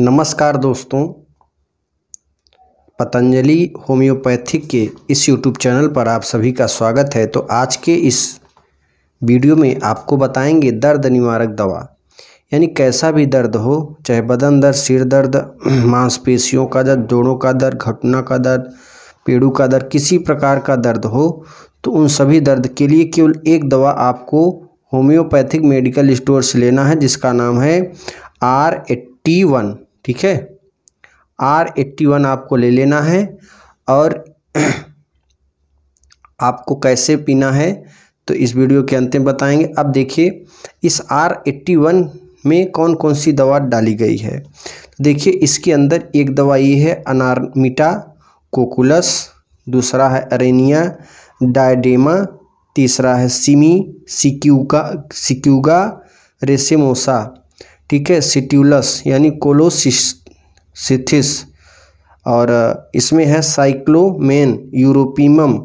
नमस्कार दोस्तों पतंजलि होम्योपैथिक के इस यूट्यूब चैनल पर आप सभी का स्वागत है तो आज के इस वीडियो में आपको बताएंगे दर्द निवारक दवा यानी कैसा भी दर्द हो चाहे बदन दर्द सिर दर्द मांसपेशियों का दर्द जोड़ों का दर्द घटना का दर्द पेड़ों का दर्द किसी प्रकार का दर्द हो तो उन सभी दर्द के लिए केवल एक दवा आपको होम्योपैथिक मेडिकल स्टोर से लेना है जिसका नाम है आर एट्टी वन ठीक है आर एट्टी वन आपको ले लेना है और आपको कैसे पीना है तो इस वीडियो के अंत में बताएंगे अब देखिए इस आर एट्टी वन में कौन कौन सी दवा डाली गई है तो देखिए इसके अंदर एक दवा ये है अनारमिटा कोकुलस दूसरा है अरेनिया डायडेमा तीसरा है सिमी सिक्यूगा सिक्यूगा रेसेमोसा ठीक है सिट्यूलस यानी कोलोसिथिस और इसमें है साइक्लोमेन यूरोपीमम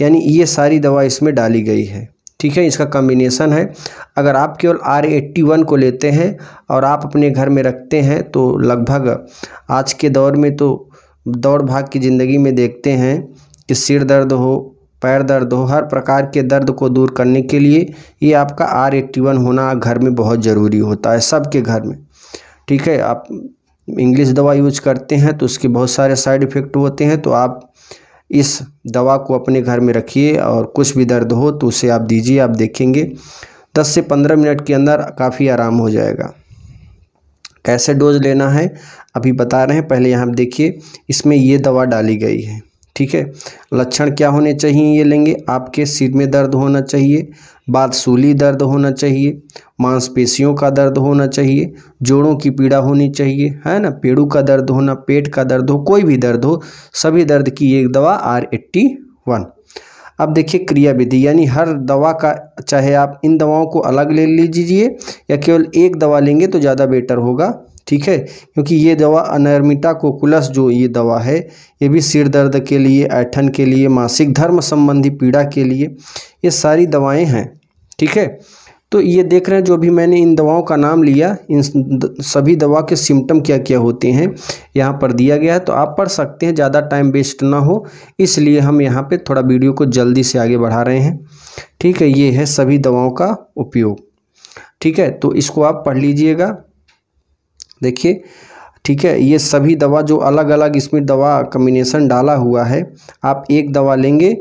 यानी ये सारी दवा इसमें डाली गई है ठीक है इसका कॉम्बिनेशन है अगर आप केवल आर एट्टी वन को लेते हैं और आप अपने घर में रखते हैं तो लगभग आज के दौर में तो दौड़ भाग की ज़िंदगी में देखते हैं कि सिर दर्द हो पैर दर्द हो हर प्रकार के दर्द को दूर करने के लिए ये आपका आर एट्टी वन होना घर में बहुत ज़रूरी होता है सबके घर में ठीक है आप इंग्लिश दवा यूज करते हैं तो उसके बहुत सारे साइड इफ़ेक्ट होते हैं तो आप इस दवा को अपने घर में रखिए और कुछ भी दर्द हो तो उसे आप दीजिए आप देखेंगे दस से पंद्रह मिनट के अंदर काफ़ी आराम हो जाएगा कैसे डोज लेना है अभी बता रहे हैं पहले यहाँ देखिए इसमें ये दवा डाली गई है ठीक है लक्षण क्या होने चाहिए ये लेंगे आपके सिर में दर्द होना चाहिए बादसूली दर्द होना चाहिए मांसपेशियों का दर्द होना चाहिए जोड़ों की पीड़ा होनी चाहिए है ना पेड़ों का दर्द होना पेट का दर्द हो कोई भी दर्द हो सभी दर्द की एक दवा आर एट्टी वन अब देखिए क्रिया विधि यानी हर दवा का चाहे आप इन दवाओं को अलग ले लीजिए या केवल एक दवा लेंगे तो ज़्यादा बेटर होगा ठीक है क्योंकि ये दवा अनर्मिता कोकुलस जो ये दवा है ये भी सिर दर्द के लिए ऐठन के लिए मासिक धर्म संबंधी पीड़ा के लिए ये सारी दवाएं हैं ठीक है तो ये देख रहे हैं जो भी मैंने इन दवाओं का नाम लिया इन सभी दवा के सिम्टम क्या क्या होते हैं यहाँ पर दिया गया है तो आप पढ़ सकते हैं ज़्यादा टाइम वेस्ट ना हो इसलिए हम यहाँ पर थोड़ा वीडियो को जल्दी से आगे बढ़ा रहे हैं ठीक है ये है सभी दवाओं का उपयोग ठीक है तो इसको आप पढ़ लीजिएगा देखिए ठीक है ये सभी दवा जो अलग अलग इसमें दवा कम्बिनेशन डाला हुआ है आप एक दवा लेंगे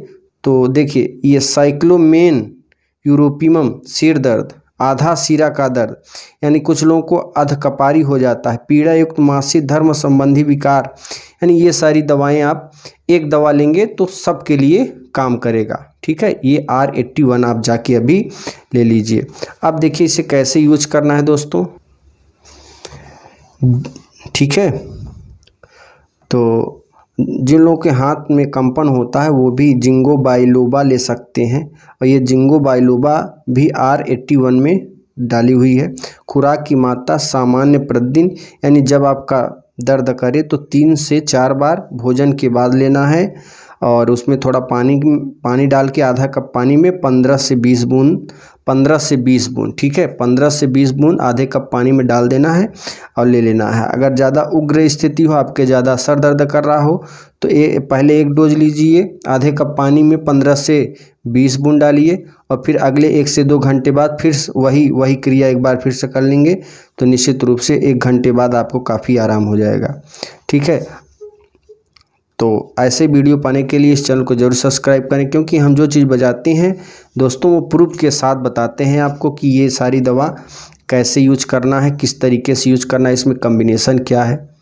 तो देखिए ये साइक्लोमेन यूरोपिमम सिर दर्द आधा सिरा का दर्द यानी कुछ लोगों को अधकपारी हो जाता है पीड़ा युक्त मासिक धर्म संबंधी विकार यानी ये सारी दवाएं आप एक दवा लेंगे तो सबके लिए काम करेगा ठीक है ये आर एट्टी वन आप जाके अभी ले लीजिए अब देखिए इसे कैसे यूज करना है दोस्तों ठीक है तो जिन लोगों के हाथ में कंपन होता है वो भी जिंगो बाइलोबा ले सकते हैं और ये जिंगो बाइलोबा भी आर एट्टी वन में डाली हुई है खुराक की मात्रा सामान्य प्रतिदिन यानी जब आपका दर्द करे तो तीन से चार बार भोजन के बाद लेना है और उसमें थोड़ा पानी पानी डाल के आधा कप पानी में पंद्रह से बीस बूंद पंद्रह से बीस बूंद ठीक है पंद्रह से बीस बूंद आधे कप पानी में डाल देना है और ले लेना है अगर ज़्यादा उग्र स्थिति हो आपके ज़्यादा सर दर्द कर रहा हो तो ए, पहले एक डोज लीजिए आधे कप पानी में पंद्रह से बीस बूंद डालिए और फिर अगले एक से दो घंटे बाद फिर वही वही क्रिया एक बार फिर से कर लेंगे तो निश्चित रूप से एक घंटे बाद आपको काफ़ी आराम हो जाएगा ठीक है तो ऐसे वीडियो पाने के लिए इस चैनल को जरूर सब्सक्राइब करें क्योंकि हम जो चीज़ बजाते हैं दोस्तों वो प्रूफ के साथ बताते हैं आपको कि ये सारी दवा कैसे यूज करना है किस तरीके से यूज करना है इसमें कम्बिनेसन क्या है